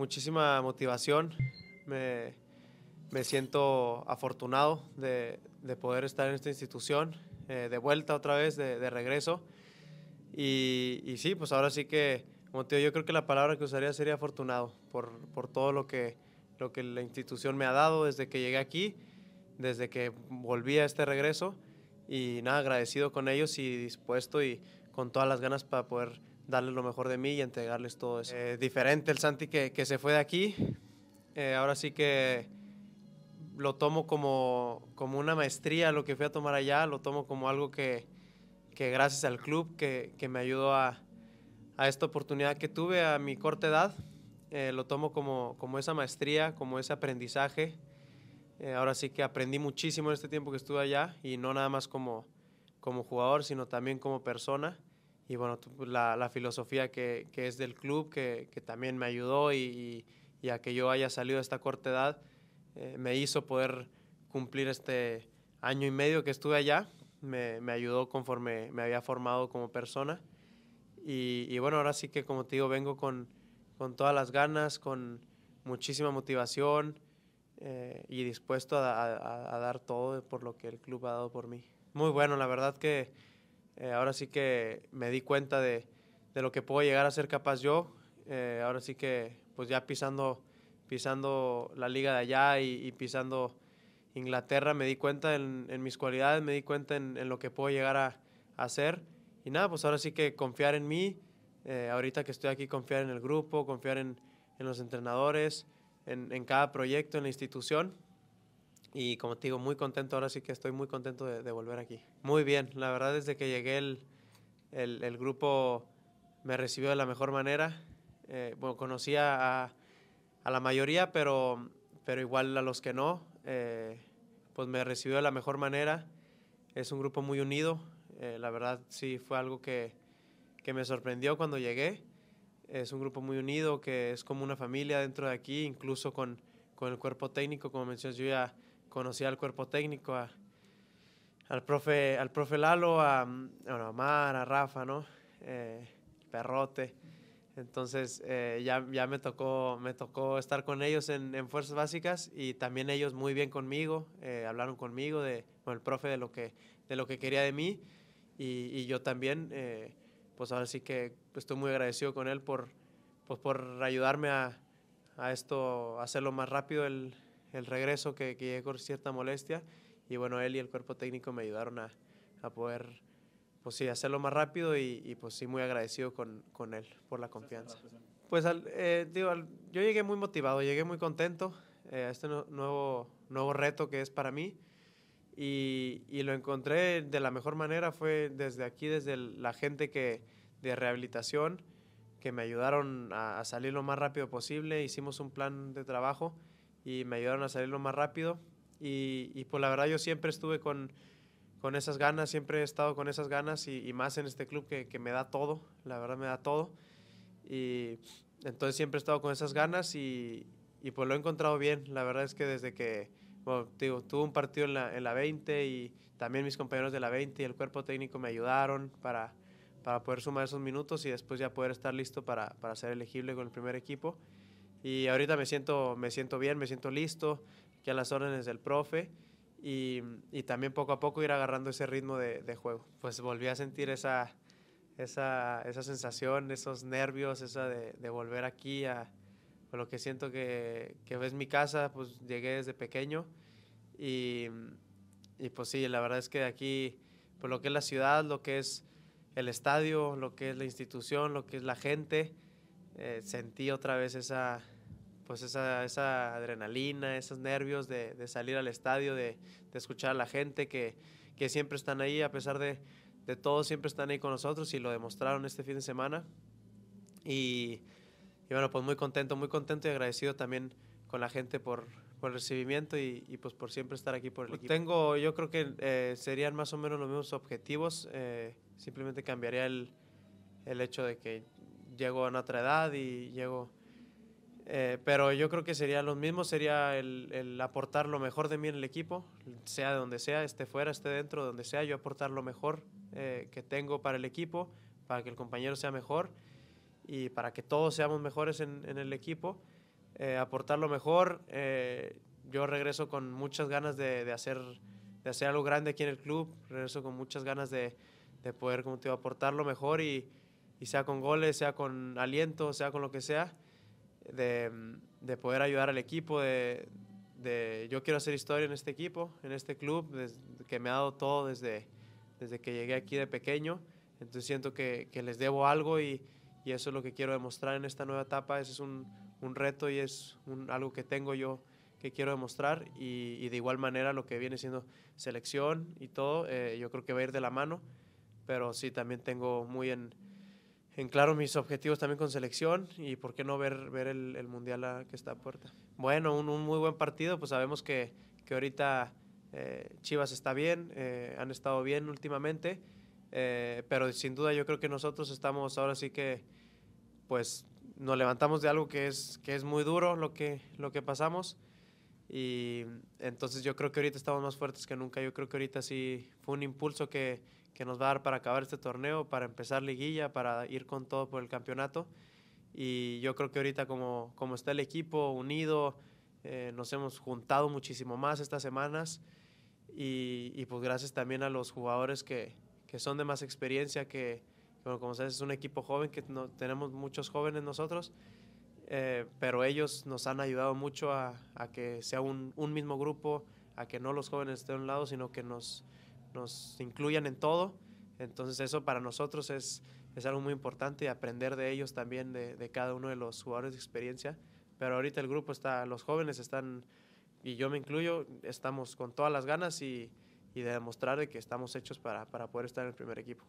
muchísima motivación. Me, siento afortunado de, poder estar en esta institución, eh, de vuelta otra vez, de, regreso. Y, sí, pues ahora sí que, como yo creo que la palabra que usaría sería afortunado por, por todo lo que, lo que la institución me ha dado desde que llegué aquí, desde que volví a este regreso. Y nada, agradecido con ellos y dispuesto y con todas las ganas para poder darles lo mejor de mí y entregarles todo eso. Eh, diferente el Santi que, se fue de aquí, eh, ahora sí que lo tomo como, como una maestría, lo que fui a tomar allá, lo tomo como algo que, que gracias al club que, me ayudó a, esta oportunidad que tuve a mi corta edad, eh, lo tomo como, como esa maestría, como ese aprendizaje. ahora sí que aprendí muchísimo en este tiempo que estuve allá y no nada más como como jugador, sino también como persona. Y bueno, la, la filosofía que, que, es del club, que, que también me ayudó y, y, a que yo haya salido de esta corta edad, eh, me hizo poder cumplir este año y medio que estuve allá. Me, me ayudó conforme me había formado como persona. Y, y, bueno, ahora sí que como te digo, vengo con, con todas las ganas, con muchísima motivación eh, y dispuesto a, a dar todo por lo que el club ha dado por mí muy bueno. La verdad que eh, ahora sí que me di cuenta de, lo que puedo llegar a ser capaz yo. Eh, ahora sí que pues ya pisando, pisando la liga de allá y, pisando Inglaterra, me di cuenta en, mis cualidades, me di cuenta en, lo que puedo llegar a, hacer. Y nada, pues ahora sí que confiar en mí. Eh, ahorita que estoy aquí, confiar en el grupo, confiar en, los entrenadores, en, en cada proyecto, en la institución y como te digo, muy contento, ahora sí que estoy muy contento de, volver aquí. Muy bien, la verdad desde que llegué el, el, grupo me recibió de la mejor manera. Eh, bueno, conocía a, a, la mayoría, pero, pero igual a los que no, eh, pues me recibió de la mejor manera. Es un grupo muy unido, eh, la verdad sí fue algo que, que me sorprendió cuando llegué. Es un grupo muy unido, que es como una familia dentro de aquí, incluso con, con el cuerpo técnico, como mencionas, yo ya conocí al cuerpo técnico, al, profe, al profe Lalo, a, bueno, a Rafa, ¿no? Eh, perrote. Entonces eh, ya, ya me, tocó, me tocó estar con ellos en, en Fuerzas Básicas y también ellos muy bien conmigo, eh, hablaron conmigo, de, con el profe de lo, que, de lo que quería de mí y, y yo también, pues ahora sí que estoy muy agradecido con él por, pues por ayudarme a, a esto, hacerlo más rápido el, el regreso que, que, llegué con cierta molestia y bueno, él y el cuerpo técnico me ayudaron a, a poder pues sí, hacerlo más rápido y, pues sí, muy agradecido con, con, él por la confianza. Pues eh, digo, yo llegué muy motivado, llegué muy contento eh, a este nuevo, nuevo reto que es para mí y, y, lo encontré de la mejor manera, fue desde aquí, desde la gente que de rehabilitación que me ayudaron a, a salir lo más rápido posible, hicimos un plan de trabajo y me ayudaron a salir lo más rápido. Y, pues la verdad yo siempre estuve con, esas ganas, siempre he estado con esas ganas y, más en este club que, me da todo, la verdad me da todo. Y entonces siempre he estado con esas ganas y, pues lo he encontrado bien. La verdad es que desde que, digo, tuve un partido en la, en 20 y también mis compañeros de la 20 y el cuerpo técnico me ayudaron para, poder sumar esos minutos y después ya poder estar listo para, para ser elegible con el primer equipo. Y ahorita me siento, me siento bien, me siento listo, que a las órdenes del profe. Y, y, también poco a poco ir agarrando ese ritmo de, juego. Pues volví a sentir esa, esa, esa sensación, esos nervios, esa de, volver aquí a, lo que siento que, que es mi casa, pues llegué desde pequeño y, y, pues sí, la verdad es que aquí, por pues lo que es la ciudad, lo que es el estadio, lo que es la institución, lo que es la gente, eh, sentí otra vez esa, pues esa, esa adrenalina, esos nervios de, de salir al estadio, de, de, escuchar a la gente que, que siempre están ahí, a pesar de, de todo, siempre están ahí con nosotros y lo demostraron este fin de semana. Y, bueno, pues muy contento, muy contento y agradecido también con la gente por, por el recibimiento y, y, pues por siempre estar aquí por el pues equipo. Tengo, yo creo que eh, serían más o menos los mismos objetivos, eh, simplemente cambiaría el, el hecho de que llego a otra edad y llego... Eh, pero yo creo que sería lo mismo, sería el, aportar lo mejor de mí en el equipo, sea de donde sea, esté fuera, esté dentro, donde sea, yo aportar lo mejor eh, que tengo para el equipo, para que el compañero sea mejor y para que todos seamos mejores en, el equipo, eh, aportar lo mejor. yo regreso con muchas ganas de, hacer, de hacer algo grande aquí en el club, regreso con muchas ganas de, de poder, como te digo, aportar lo mejor y y sea con goles, sea con aliento, sea con lo que sea, de, de poder ayudar al equipo, de, de, yo quiero hacer historia en este equipo, en este club, que me ha dado todo desde, desde que llegué aquí de pequeño. Entonces siento que, que les debo algo y, y, eso es lo que quiero demostrar en esta nueva etapa. Ese es un, un reto y es un, algo que tengo yo que quiero demostrar y, de igual manera lo que viene siendo selección y todo, eh, yo creo que va a ir de la mano, pero sí también tengo muy en, en claro mis objetivos también con selección y por qué no ver, ver el, mundial a, que está a puerta. Bueno, un, muy buen partido, pues sabemos que, que ahorita eh, Chivas está bien, eh, han estado bien últimamente, eh, pero sin duda yo creo que nosotros estamos ahora sí que pues nos levantamos de algo que es, que es muy duro lo que, lo que pasamos. Y entonces yo creo que ahorita estamos más fuertes que nunca. Yo creo que ahorita sí fue un impulso que, que nos va a dar para acabar este torneo, para empezar liguilla, para ir con todo por el campeonato. Y yo creo que ahorita como, como está el equipo unido, eh, nos hemos juntado muchísimo más estas semanas y, pues gracias también a los jugadores que, que son de más experiencia, que como sabes es un equipo joven, que no, tenemos muchos jóvenes nosotros, eh, pero ellos nos han ayudado mucho a, a que sea un, un mismo grupo, a que no los jóvenes estén a un lado, sino que nos, nos incluyan en todo. Entonces eso para nosotros es, es algo muy importante y aprender de ellos también, de, cada uno de los jugadores de experiencia. Pero ahorita el grupo está, los jóvenes están, y yo me incluyo, estamos con todas las ganas y, y de demostrar que estamos hechos para, para poder estar en el primer equipo.